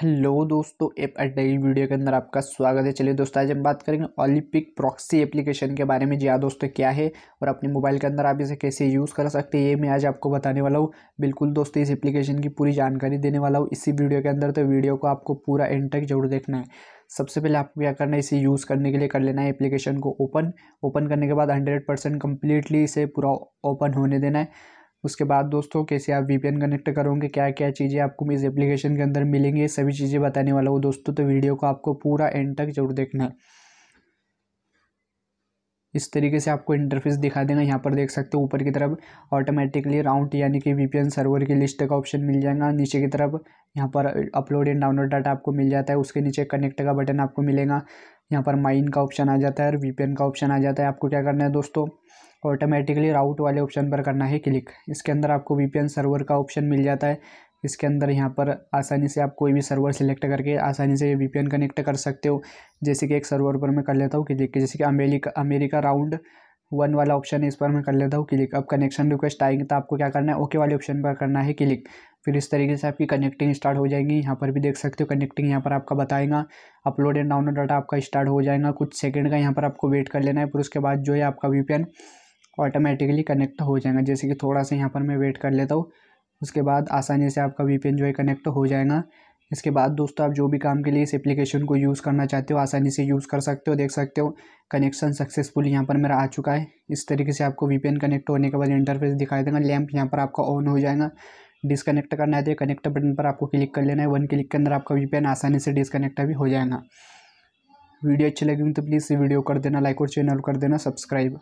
hello दोस्तों app अड्डाई video के अंदर आपका स्वागत है चलिए दोस्तों आज हम बात करेंगे ओलिपिक प्रॉक्सी एप्लीकेशन के बारे में जी हाँ दोस्तों क्या है और अपने मोबाइल के अंदर आप इसे कैसे यूज़ कर सकते हैं ये मैं आज आपको बताने वाला हूँ बिल्कुल दोस्तों इस एप्लीकेशन की पूरी जानकारी देने वाला हूँ इसी वीडियो के अंदर तो वीडियो को आपको पूरा एंड तक जरूर देखना है सबसे पहले आपको क्या करना है इसे यूज़ करने के लिए कर लेना है एप्लीकेशन को ओपन ओपन करने के बाद हंड्रेड परसेंट कम्प्लीटली इसे पूरा ओपन होने देना है उसके बाद दोस्तों कैसे आप वीपीएन कनेक्ट करोगे क्या क्या चीज़ें आपको इस एप्लीकेशन के अंदर मिलेंगी सभी चीज़ें बताने वाला हूँ दोस्तों तो वीडियो को आपको पूरा एंड तक जरूर देखना है इस तरीके से आपको इंटरफेस दिखा देगा यहाँ पर देख सकते हो ऊपर की तरफ ऑटोमेटिकली राउंड यानी कि वीपीएन सर्वर की लिस्ट का ऑप्शन मिल जाएगा नीचे की तरफ यहाँ पर अपलोड एंड डाउनलोड डाटा आपको मिल जाता है उसके नीचे कनेक्ट का बटन आपको मिलेगा यहाँ पर माइन का ऑप्शन आ जाता है और वीपीएन का ऑप्शन आ जाता है आपको क्या करना है दोस्तों ऑटोमेटिकली राउट वाले ऑप्शन पर करना है क्लिक इसके अंदर आपको वी सर्वर का ऑप्शन मिल जाता है इसके अंदर यहाँ पर आसानी से आप कोई भी सर्वर सेलेक्ट करके आसानी से वी कनेक्ट कर सकते हो जैसे कि एक सर्वर पर मैं कर लेता हूँ क्लिक जैसे कि अमेरिका अमेरिका राउंड वन वाला ऑप्शन है इस पर मैं कर लेता हूँ क्लिक अब कनेक्शन रिक्वेस्ट आएंगे तो आपको क्या करना है ओके वाले ऑप्शन पर करना है क्लिक फिर इस तरीके से आपकी कनेक्टिंग स्टार्ट हो जाएगी यहाँ पर भी देख सकते हो कनेक्टिंग यहाँ पर आपका बताएगा अपलोड एंड डाउनलोड डाटा आपका स्टार्ट हो जाएगा कुछ सेकंड का यहाँ पर आपको वेट कर लेना है फिर उसके बाद जो है आपका वी ऑटोमेटिकली कनेक्ट हो जाएगा जैसे कि थोड़ा सा यहाँ पर मैं वेट कर लेता हूँ उसके बाद आसानी से आपका वी जो है कनेक्ट हो जाएगा इसके बाद दोस्तों आप जो भी काम के लिए इस एप्लीकेशन को यूज़ करना चाहते हो आसानी से यूज़ कर सकते हो देख सकते हो कनेक्शन सक्सेसफुल यहाँ पर मेरा आ चुका है इस तरीके से आपको वी कनेक्ट होने के बाद इंटरफेस दिखाई देगा लैंप यहाँ पर आपका ऑन हो जाएगा डिसकनेक्ट करना है तो कनेक्ट बटन पर आपको क्लिक कर लेना है वन क्लिक के अंदर आपका वी आसानी से डिसकनेक्ट भी हो जाएगा वीडियो अच्छी लगेगी तो प्लीज़ वीडियो कर देना लाइक और चैनल कर देना सब्सक्राइब